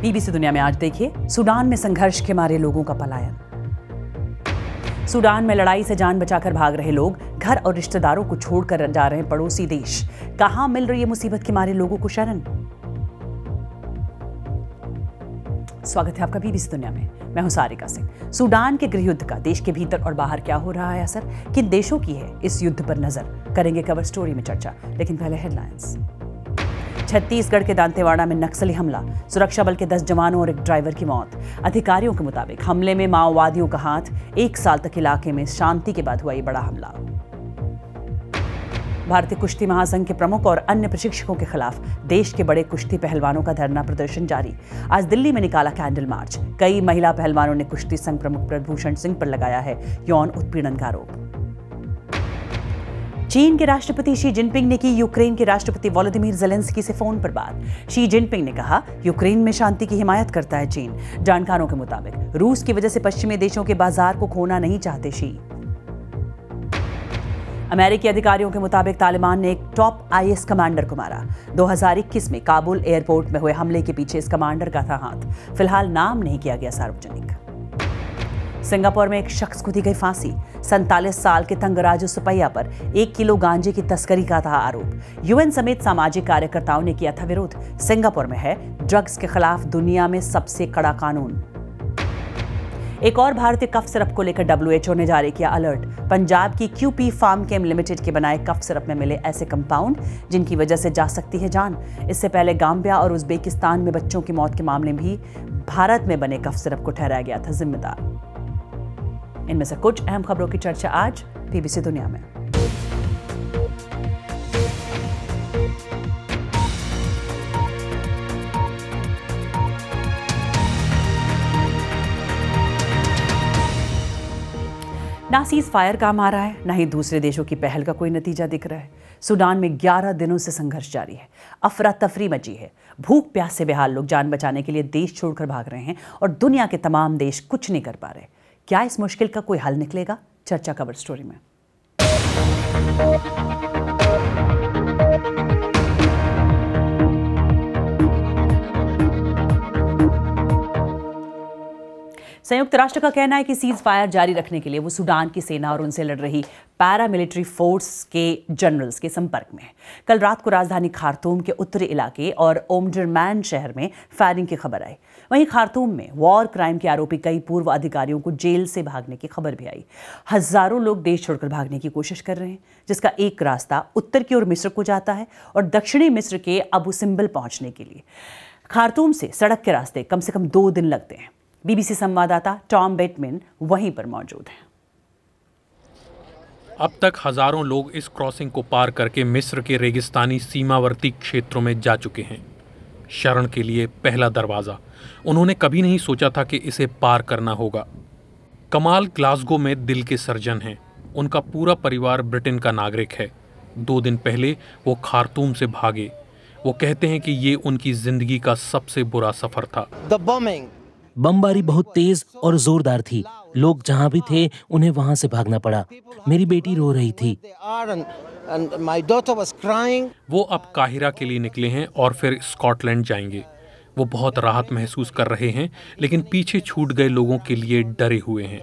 BBC दुनिया में आज देखिए सूडान में संघर्ष के मारे लोगों का पलायन सूडान में लड़ाई से जान बचाकर भाग रहे लोग घर और रिश्तेदारों को छोड़कर जा रहे हैं पड़ोसी देश कहाँ मिल रही है मुसीबत के मारे लोगों को शरण स्वागत है आपका बीबीसी दुनिया में मैं हूं सारिका सिंह सूडान के गृह युद्ध का देश के भीतर और बाहर क्या हो रहा है असर किन देशों की है इस युद्ध पर नजर करेंगे कवर स्टोरी में चर्चा लेकिन पहले हेडलाइंस छत्तीसगढ़ के दांतेवाड़ा में नक्सली हमला सुरक्षा बल के दस जवानों और एक ड्राइवर की मौत अधिकारियों के मुताबिक हमले में माओवादियों का हाथ एक साल तक इलाके में शांति के बाद हुआ ये बड़ा हमला भारतीय कुश्ती महासंघ के प्रमुख और अन्य प्रशिक्षकों के खिलाफ देश के बड़े कुश्ती पहलवानों का धरना प्रदर्शन जारी आज दिल्ली में निकाला कैंडल मार्च कई महिला पहलवानों ने कुश्ती संघ प्रमुख प्रभूषण सिंह पर लगाया है यौन उत्पीड़न का आरोप चीन के राष्ट्रपति शी जिनपिंग ने की यूक्रेन के राष्ट्रपति वोलोदिमिर जेलेंस्की से फोन पर बात शी जिनपिंग ने कहा यूक्रेन में शांति की हिमायत करता है चीन जानकारों के मुताबिक रूस की वजह से पश्चिमी देशों के बाजार को खोना नहीं चाहते शी अमेरिकी अधिकारियों के मुताबिक तालिबान ने एक टॉप आईएस कमांडर को मारा 2021 में काबुल एयरपोर्ट में हुए हमले के पीछे इस कमांडर का था हाथ फिलहाल नाम नहीं किया गया सार्वजनिक सिंगापुर में एक शख्स को दी गई फांसी सैतालीस साल के तंगराजू सुपैया पर एक किलो गांजे की तस्करी का था आरोप यूएन समेत सामाजिक कार्यकर्ताओं ने किया था विरोध सिंगापुर में है ड्रग्स के खिलाफ दुनिया में सबसे कड़ा कानून एक और भारतीय कफ सिरप को लेकर डब्ल्यूएचओ ने जारी किया अलर्ट पंजाब की क्यूपी फार्म केम लिमिटेड के बनाए कफ सिरप में मिले ऐसे कंपाउंड जिनकी वजह से जा सकती है जान इससे पहले गाम्बिया और उज्बेकिस्तान में बच्चों की मौत के मामले भी भारत में बने कफ सिरप को ठहराया गया था जिम्मेदार इनमें से कुछ अहम खबरों की चर्चा आज पीबीसी दुनिया में ना सीज फायर काम आ रहा है ना ही दूसरे देशों की पहल का कोई नतीजा दिख रहा है सूडान में 11 दिनों से संघर्ष जारी है अफरा तफरी मची है भूख प्यास से बेहाल लोग जान बचाने के लिए देश छोड़कर भाग रहे हैं और दुनिया के तमाम देश कुछ नहीं कर पा रहे क्या इस मुश्किल का कोई हल निकलेगा चर्चा कवर स्टोरी में संयुक्त राष्ट्र का कहना है कि सीज फायर जारी रखने के लिए वो सूडान की सेना और उनसे लड़ रही पैरामिलिट्री फोर्स के जनरल्स के संपर्क में है कल रात को राजधानी खारतूम के उत्तरी इलाके और ओमडरमैन शहर में फायरिंग की खबर आई वहीं खारतूम में वॉर क्राइम के आरोपी कई पूर्व अधिकारियों को जेल से भागने की खबर भी आई हजारों लोग देश छोड़कर भागने की कोशिश कर रहे हैं जिसका एक रास्ता उत्तर की ओर मिस्र को जाता है और दक्षिणी मिस्र के अबू सिंबल पहुंचने के लिए खारतूम से सड़क के रास्ते कम से कम दो दिन लगते हैं बीबीसी संवाददाता टॉम बेटमिन वहीं पर मौजूद हैं अब तक हजारों लोग इस क्रॉसिंग को पार करके मिस्र के रेगिस्तानी सीमावर्ती क्षेत्रों में जा चुके हैं शरण के लिए पहला दरवाज़ा उन्होंने कभी नहीं सोचा था कि इसे पार करना होगा कमाल ग्लासगो में दिल के सर्जन हैं उनका पूरा परिवार ब्रिटेन का नागरिक है दो दिन पहले वो खारतूम से भागे वो कहते हैं कि ये उनकी ज़िंदगी का सबसे बुरा सफ़र था द बमबारी बहुत तेज और जोरदार थी लोग जहां भी थे उन्हें वहां से भागना पड़ा मेरी बेटी रो रही थी वो अब काहिरा के लिए निकले हैं और फिर स्कॉटलैंड जाएंगे वो बहुत राहत महसूस कर रहे हैं लेकिन पीछे छूट गए लोगों के लिए डरे हुए हैं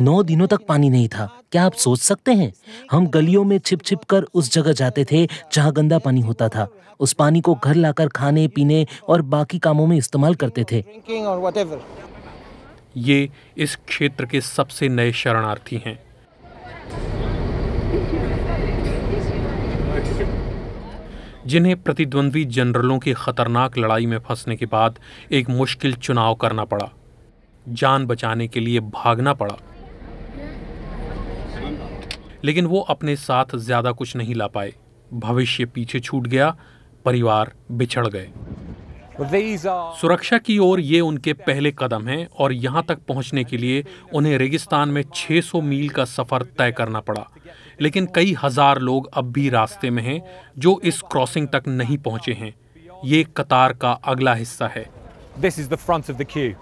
नौ दिनों तक पानी नहीं था क्या आप सोच सकते हैं हम गलियों में छिप छिप कर उस जगह जाते थे जहाँ गंदा पानी होता था उस पानी को घर लाकर खाने पीने और बाकी कामों में इस्तेमाल करते थे ये इस क्षेत्र के सबसे नए शरणार्थी हैं जिन्हें प्रतिद्वंद्वी जनरलों की खतरनाक लड़ाई में फंसने के बाद एक मुश्किल चुनाव करना पड़ा जान बचाने के लिए भागना पड़ा लेकिन वो अपने साथ ज्यादा कुछ नहीं ला पाए भविष्य पीछे छूट गया परिवार बिछड़ गए सुरक्षा की ओर ये उनके पहले कदम हैं और यहाँ तक पहुँचने के लिए उन्हें रेगिस्तान में 600 मील का सफर तय करना पड़ा लेकिन कई हजार लोग अब भी रास्ते में हैं जो इस क्रॉसिंग तक नहीं पहुंचे हैं ये कतार का अगला हिस्सा है this is the front of the queue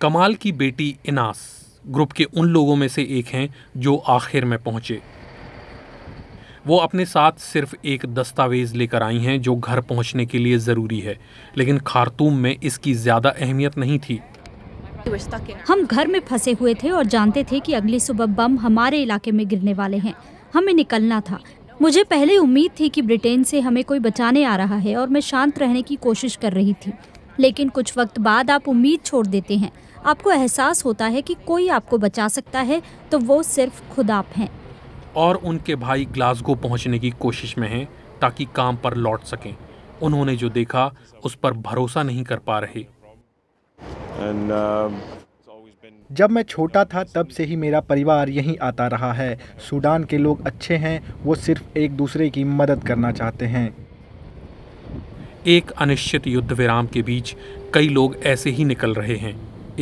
कमाल की बेटी इनास ग्रुप के उन लोगों में से एक हैं जो आखिर में पहुंचे वो अपने साथ सिर्फ एक दस्तावेज़ लेकर आई हैं जो घर पहुंचने के लिए ज़रूरी है लेकिन खारतूम में इसकी ज़्यादा अहमियत नहीं थी हम घर में फंसे हुए थे और जानते थे कि अगली सुबह बम हमारे इलाके में गिरने वाले हैं हमें निकलना था मुझे पहले उम्मीद थी कि ब्रिटेन से हमें कोई बचाने आ रहा है और मैं शांत रहने की कोशिश कर रही थी लेकिन कुछ वक्त बाद आप उम्मीद छोड़ देते हैं आपको एहसास होता है कि कोई आपको बचा सकता है तो वो सिर्फ खुद आप हैं और उनके भाई ग्लासगो पहुंचने की कोशिश में हैं ताकि काम पर लौट सकें उन्होंने जो देखा उस पर भरोसा नहीं कर पा रहे Um, जब मैं छोटा था तब से ही मेरा परिवार यहीं आता रहा है सूडान के लोग अच्छे हैं वो सिर्फ एक दूसरे की मदद करना चाहते हैं एक अनिश्चित युद्ध विराम के बीच कई लोग ऐसे ही निकल रहे हैं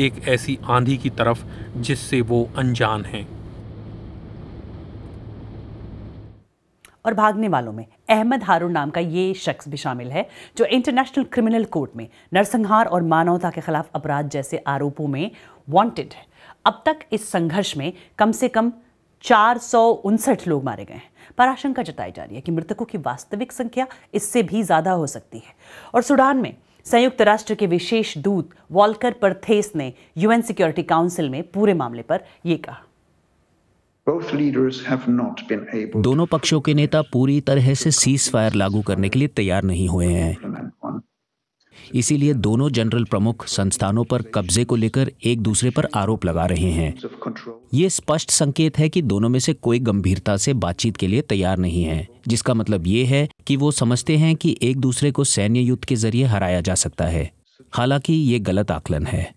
एक ऐसी आंधी की तरफ जिससे वो अनजान हैं और भागने वालों में अहमद हारून नाम का ये शख्स भी शामिल है जो इंटरनेशनल क्रिमिनल कोर्ट में नरसंहार और मानवता के खिलाफ अपराध जैसे आरोपों में वांटेड है अब तक इस संघर्ष में कम से कम चार लोग मारे गए हैं पर आशंका जताई जा रही है कि मृतकों की वास्तविक संख्या इससे भी ज़्यादा हो सकती है और सूडान में संयुक्त राष्ट्र के विशेष दूत वॉलकर परथेस ने यूएन सिक्योरिटी काउंसिल में पूरे मामले पर यह कहा दोनों पक्षों के नेता पूरी तरह से सीज फायर लागू करने के लिए तैयार नहीं हुए हैं इसीलिए दोनों जनरल प्रमुख संस्थानों पर कब्जे को लेकर एक दूसरे पर आरोप लगा रहे हैं ये स्पष्ट संकेत है कि दोनों में से कोई गंभीरता से बातचीत के लिए तैयार नहीं है जिसका मतलब ये है कि वो समझते हैं कि एक दूसरे को सैन्य युद्ध के जरिए हराया जा सकता है हालांकि ये गलत आकलन है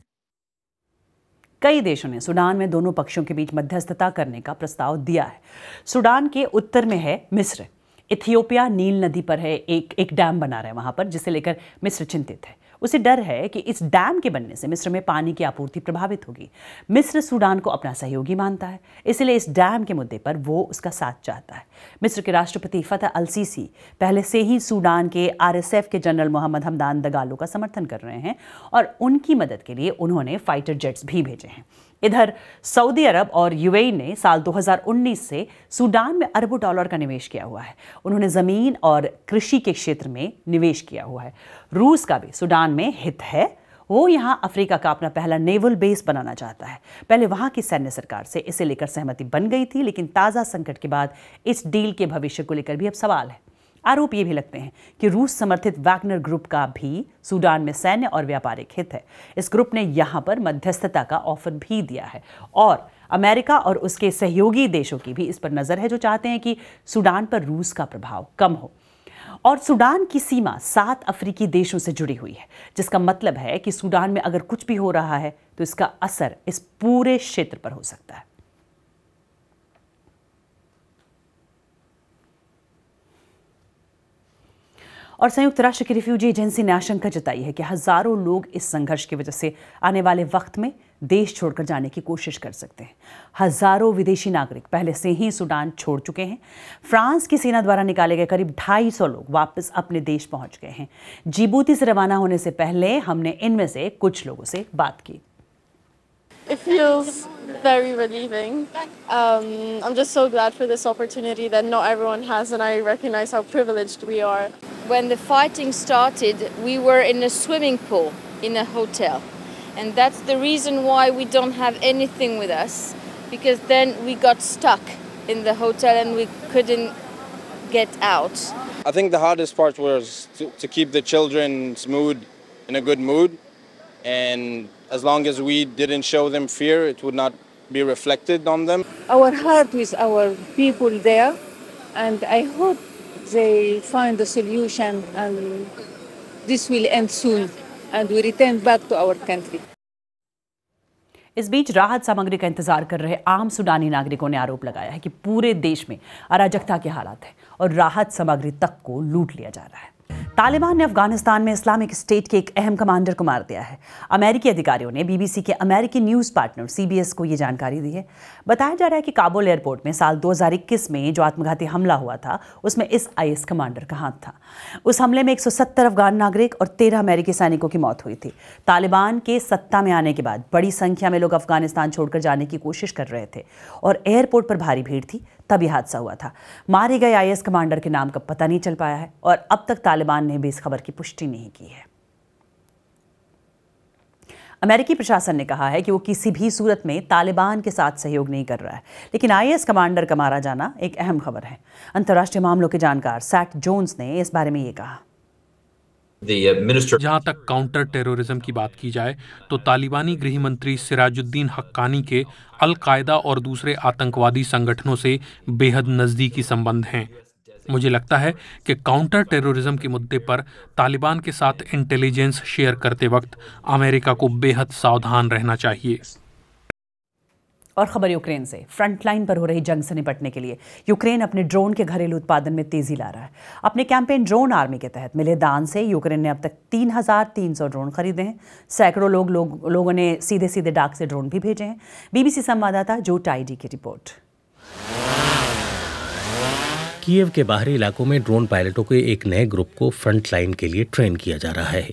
कई देशों ने सूडान में दोनों पक्षों के बीच मध्यस्थता करने का प्रस्ताव दिया है सूडान के उत्तर में है मिस्र इथियोपिया नील नदी पर है एक एक डैम बना रहा है वहां पर जिसे लेकर मिस्र चिंतित है उसे डर है कि इस डैम के बनने से मिस्र में पानी की आपूर्ति प्रभावित होगी मिस्र सूडान को अपना सहयोगी मानता है इसलिए इस डैम के मुद्दे पर वो उसका साथ चाहता है मिस्र के राष्ट्रपति फतह अलसीसी पहले से ही सूडान के आरएसएफ के जनरल मोहम्मद हमदान दगालो का समर्थन कर रहे हैं और उनकी मदद के लिए उन्होंने फाइटर जेट्स भी भेजे हैं इधर सऊदी अरब और यूएई ने साल 2019 से सूडान में अरबों डॉलर का निवेश किया हुआ है उन्होंने ज़मीन और कृषि के क्षेत्र में निवेश किया हुआ है रूस का भी सूडान में हित है वो यहाँ अफ्रीका का अपना पहला नेवल बेस बनाना चाहता है पहले वहाँ की सैन्य सरकार से इसे लेकर सहमति बन गई थी लेकिन ताज़ा संकट के बाद इस डील के भविष्य को लेकर भी अब सवाल है आरोप ये भी लगते हैं कि रूस समर्थित वैगनर ग्रुप का भी सूडान में सैन्य और व्यापारिक हित है इस ग्रुप ने यहाँ पर मध्यस्थता का ऑफर भी दिया है और अमेरिका और उसके सहयोगी देशों की भी इस पर नज़र है जो चाहते हैं कि सूडान पर रूस का प्रभाव कम हो और सूडान की सीमा सात अफ्रीकी देशों से जुड़ी हुई है जिसका मतलब है कि सूडान में अगर कुछ भी हो रहा है तो इसका असर इस पूरे क्षेत्र पर हो सकता है और संयुक्त राष्ट्र की रिफ्यूजी एजेंसी ने आशंका जताई है कि हजारों लोग इस संघर्ष की वजह से आने वाले वक्त में देश छोड़कर जाने की कोशिश कर सकते हैं हजारों विदेशी नागरिक पहले से ही सूडान छोड़ चुके हैं फ्रांस की सेना द्वारा निकाले गए करीब 250 लोग वापस अपने देश पहुंच गए हैं जीबूती से रवाना होने से पहले हमने इनमें से कुछ लोगों से बात की It feels very relieving. Um, I'm just so glad for this opportunity that not everyone has, and I recognize how privileged we are. When the fighting started, we were in a swimming pool in a hotel, and that's the reason why we don't have anything with us because then we got stuck in the hotel and we couldn't get out. I think the hardest part was to, to keep the children's mood in a good mood and as long as we didn't show them fear, it would not be reflected on them. Our heart is our people there, and I hope they find a solution and this will end soon and we return back to our country. इस बीच राहत सामग्री का इंतजार कर रहे आम सुडानी नागरिकों ने आरोप लगाया है कि पूरे देश में अराजकता के हालात है और राहत सामग्री तक को लूट लिया जा रहा है तालिबान ने अफगानिस्तान में इस्लामिक स्टेट के एक अहम कमांडर को मार दिया है अमेरिकी अधिकारियों ने बीबीसी के अमेरिकी न्यूज़ पार्टनर सीबीएस को ये जानकारी दी है बताया जा रहा है कि काबुल एयरपोर्ट में साल 2021 में जो आत्मघाती हमला हुआ था उसमें इस आई कमांडर का हाथ था उस हमले में एक अफगान नागरिक और तेरह अमेरिकी सैनिकों की मौत हुई थी तालिबान के सत्ता में आने के बाद बड़ी संख्या में लोग अफगानिस्तान छोड़कर जाने की कोशिश कर रहे थे और एयरपोर्ट पर भारी भीड़ थी तभी हादसा हुआ था मारे गए आईएस कमांडर के नाम का पता नहीं चल पाया है और अब तक तालिबान ने भी इस खबर की पुष्टि नहीं की है अमेरिकी प्रशासन ने कहा है कि वो किसी भी सूरत में तालिबान के साथ सहयोग नहीं कर रहा है लेकिन आईएएस कमांडर का मारा जाना एक अहम खबर है अंतर्राष्ट्रीय मामलों के जानकार सैट जोन्स ने इस बारे में ये कहा Uh, जहां तक काउंटर टेररिज्म की बात की जाए तो तालिबानी गृह मंत्री सिराजुद्दीन हक्कानी के अलकायदा और दूसरे आतंकवादी संगठनों से बेहद नज़दीकी संबंध हैं मुझे लगता है कि काउंटर टेररिज्म के मुद्दे पर तालिबान के साथ इंटेलिजेंस शेयर करते वक्त अमेरिका को बेहद सावधान रहना चाहिए और खबर यूक्रेन से फ्रंटलाइन पर हो रही जंग से निपटने के लिए यूक्रेन अपने ड्रोन के घरेलू उत्पादन में तेजी ला रहा है अपने कैंपेन ड्रोन आर्मी के तहत मिले दान से यूक्रेन ने अब तक 3,300 ड्रोन खरीदे हैं सैकड़ों लोग, लोग लोगों ने सीधे सीधे डाक से ड्रोन भी भेजे हैं बीबीसी संवाददाता जो टाइडी की रिपोर्ट कीव के बाहरी इलाकों में ड्रोन पायलटों के एक नए ग्रुप को फ्रंट लाइन के लिए ट्रेन किया जा रहा है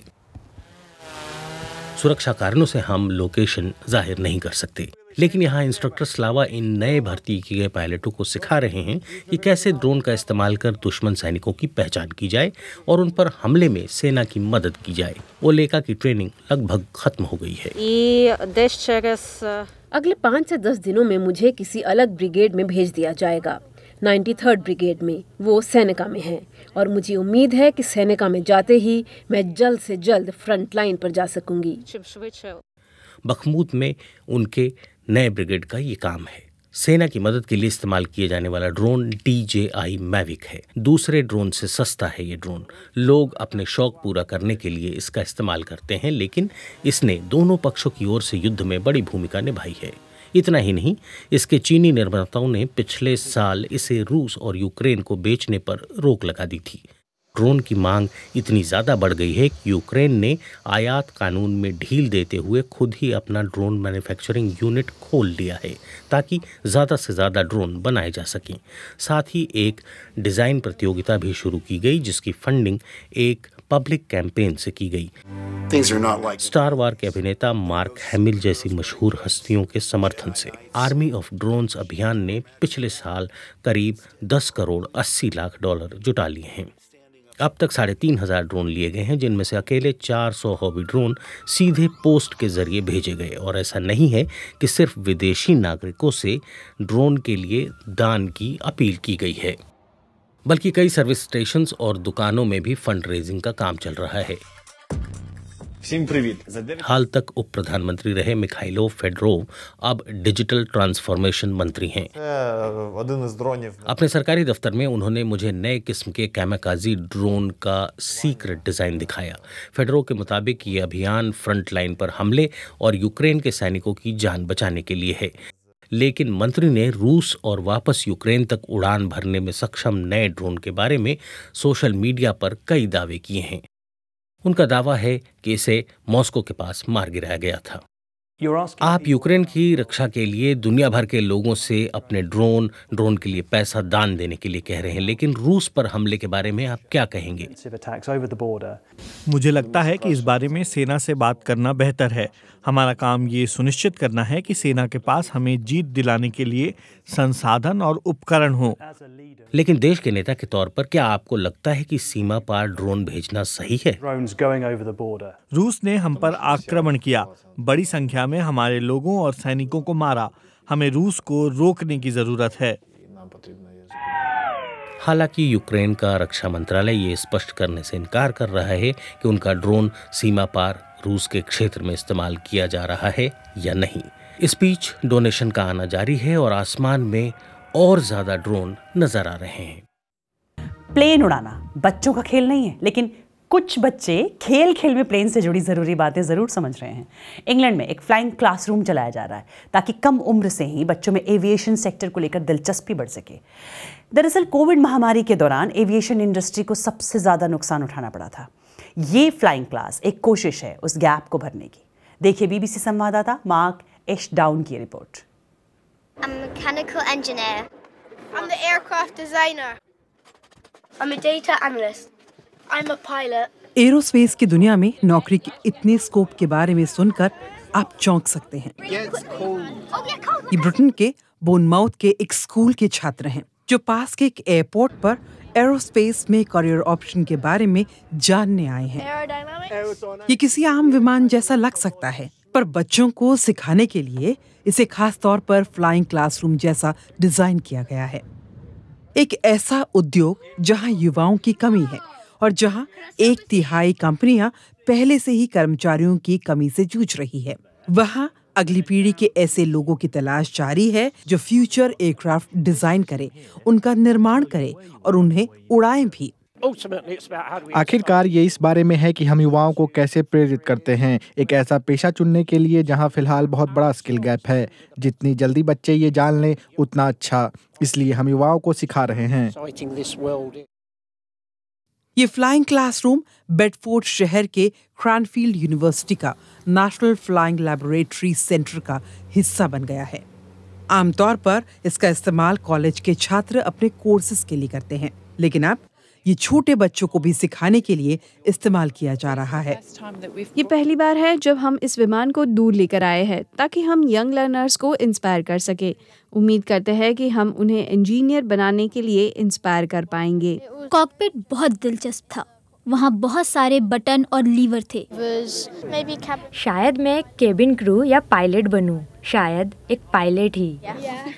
सुरक्षा कारणों से हम लोकेशन जाहिर नहीं कर सकते लेकिन यहाँ इंस्ट्रक्टर स्लावा इन नए भर्ती किए गए पायलटों को सिखा रहे हैं कि कैसे ड्रोन का इस्तेमाल कर दुश्मन सैनिकों की पहचान की जाए और उन पर हमले में सेना की मदद की जाए ओलेका की ट्रेनिंग लगभग खत्म हो गई है अगले पाँच से दस दिनों में मुझे किसी अलग ब्रिगेड में भेज दिया जाएगा नाइन्टी थर्ड ब्रिगेड में वो सैनिका में है और मुझे उम्मीद है कि सैनिका में जाते ही मैं जल्द से जल्द फ्रंट लाइन पर जा सकूंगी बखमूत में उनके नए ब्रिगेड का ये काम है सेना की मदद के लिए इस्तेमाल किए जाने वाला drone D J I Mavic है दूसरे ड्रोन से सस्ता है ये ड्रोन लोग अपने शौक पूरा करने के लिए इसका इस्तेमाल करते हैं लेकिन इसने दोनों पक्षों की ओर से युद्ध में बड़ी भूमिका निभाई है इतना ही नहीं इसके चीनी निर्माताओं ने पिछले साल इसे रूस और यूक्रेन को बेचने पर रोक लगा दी थी ड्रोन की मांग इतनी ज़्यादा बढ़ गई है कि यूक्रेन ने आयात कानून में ढील देते हुए खुद ही अपना ड्रोन मैन्युफैक्चरिंग यूनिट खोल लिया है ताकि ज़्यादा से ज़्यादा ड्रोन बनाए जा सकें साथ ही एक डिज़ाइन प्रतियोगिता भी शुरू की गई जिसकी फंडिंग एक पब्लिक कैंपेन से की गई स्टार वार के अभिनेता मार्क हैमिल जैसी मशहूर हस्तियों के समर्थन से आर्मी ऑफ ड्रोन्स अभियान ने पिछले साल करीब 10 करोड़ 80 लाख डॉलर जुटा लिए हैं अब तक साढ़े तीन हज़ार ड्रोन लिए गए हैं जिनमें से अकेले 400 हॉबी ड्रोन सीधे पोस्ट के जरिए भेजे गए और ऐसा नहीं है कि सिर्फ विदेशी नागरिकों से ड्रोन के लिए दान की अपील की गई है बल्कि कई सर्विस स्टेशन और दुकानों में भी फंड रेजिंग का काम चल रहा है हाल तक उप प्रधानमंत्री रहे मिखाइलो फेडरोव अब डिजिटल ट्रांसफॉर्मेशन मंत्री हैं अपने सरकारी दफ्तर में उन्होंने मुझे नए किस्म के कैमकाजी ड्रोन का सीक्रेट डिजाइन दिखाया फेडरो के मुताबिक ये अभियान फ्रंट लाइन पर हमले और यूक्रेन के सैनिकों की जान बचाने के लिए है लेकिन मंत्री ने रूस और वापस यूक्रेन तक उड़ान भरने में सक्षम नए ड्रोन के बारे में सोशल मीडिया पर कई दावे किए हैं उनका दावा है कि इसे मॉस्को के पास मार गिराया गया था आप यूक्रेन की रक्षा के लिए दुनिया भर के लोगों से अपने ड्रोन ड्रोन के लिए पैसा दान देने के लिए कह रहे हैं लेकिन रूस पर हमले के बारे में आप क्या कहेंगे मुझे लगता है कि इस बारे में सेना से बात करना बेहतर है हमारा काम ये सुनिश्चित करना है कि सेना के पास हमें जीत दिलाने के लिए संसाधन और उपकरण हो लेकिन देश के नेता के तौर पर क्या आपको लगता है कि सीमा पार ड्रोन भेजना सही है रूस ने हम पर आक्रमण किया बड़ी संख्या में हमारे लोगों और सैनिकों को मारा हमें रूस को रोकने की जरूरत है हालांकि यूक्रेन का रक्षा मंत्रालय ये स्पष्ट करने से इनकार कर रहा है कि उनका ड्रोन सीमा पार रूस के क्षेत्र में इस्तेमाल किया जा रहा है या नहीं इस बीच डोनेशन का आना जारी है और आसमान में और ज्यादा ड्रोन नजर आ रहे हैं प्लेन उड़ाना बच्चों का खेल नहीं है लेकिन कुछ बच्चे खेल खेल में प्लेन से जुड़ी ज़रूरी बातें ज़रूर समझ रहे हैं इंग्लैंड में एक फ्लाइंग क्लासरूम चलाया जा रहा है ताकि कम उम्र से ही बच्चों में एविएशन सेक्टर को लेकर दिलचस्पी बढ़ सके दरअसल कोविड महामारी के दौरान एविएशन इंडस्ट्री को सबसे ज़्यादा नुकसान उठाना पड़ा था ये फ्लाइंग क्लास एक कोशिश है उस गैप को भरने की देखिए बीबीसी संवाददाता मार्क एश डाउन की report I'm a mechanical engineer. I'm the aircraft designer. I'm a data analyst. I'm a pilot. Aerospace की दुनिया में नौकरी के इतने स्कोप के बारे में सुनकर आप चौंक सकते हैं oh, ये ब्रिटेन के बोनमाउथ के एक स्कूल के छात्र हैं जो पास के एक एयरपोर्ट पर एरोस्पेस में करियर ऑप्शन के बारे में जानने आए हैं ये किसी आम विमान जैसा लग सकता है पर बच्चों को सिखाने के लिए इसे खास तौर पर फ्लाइंग क्लासरूम जैसा डिजाइन किया गया है एक ऐसा उद्योग जहां युवाओं की कमी है और जहां एक तिहाई कंपनियां पहले से ही कर्मचारियों की कमी से जूझ रही है वहां अगली पीढ़ी के ऐसे लोगों की तलाश जारी है जो फ्यूचर एयरक्राफ्ट डिजाइन करें उनका निर्माण करें और उन्हें उड़ाएं भी आखिरकार ये इस बारे में है कि हम युवाओं को कैसे प्रेरित करते हैं एक ऐसा पेशा चुनने के लिए जहां फिलहाल बहुत बड़ा स्किल गैप है जितनी जल्दी बच्चे ये जान लें उतना अच्छा इसलिए हम युवाओं को सिखा रहे हैं ये फ्लाइंग क्लासरूम बेडफोर्ड शहर के क्रैनफील्ड यूनिवर्सिटी का नेशनल फ्लाइंग लेबोरेटरी सेंटर का हिस्सा बन गया है आमतौर पर इसका इस्तेमाल कॉलेज के छात्र अपने कोर्सेज के लिए करते हैं लेकिन अब ये छोटे बच्चों को भी सिखाने के लिए इस्तेमाल किया जा रहा है ये पहली बार है जब हम इस विमान को दूर लेकर आए हैं ताकि हम यंग लर्नर्स को इंस्पायर कर सके उम्मीद करते हैं कि हम उन्हें इंजीनियर बनाने के लिए इंस्पायर कर पाएंगे कॉकपिट बहुत दिलचस्प था वहाँ बहुत सारे बटन और लीवर थे शायद मैं केबिन क्रू या पायलट बनूं, शायद एक पायलट ही yeah.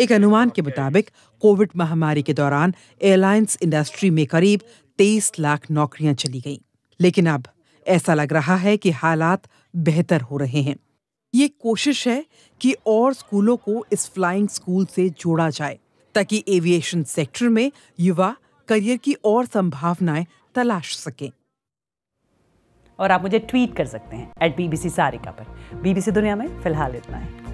एक अनुमान के मुताबिक कोविड महामारी के दौरान एयरलाइंस इंडस्ट्री में करीब 23 लाख नौकरियां चली गईं। लेकिन अब ऐसा लग रहा है कि हालात बेहतर हो रहे हैं ये कोशिश है कि और स्कूलों को इस फ्लाइंग स्कूल से जोड़ा जाए ताकि एविएशन सेक्टर में युवा करियर की और संभावनाएं तलाश सकें और आप मुझे ट्वीट कर सकते हैं एट बी सारिका पर बीबीसी दुनिया में फिलहाल इतना है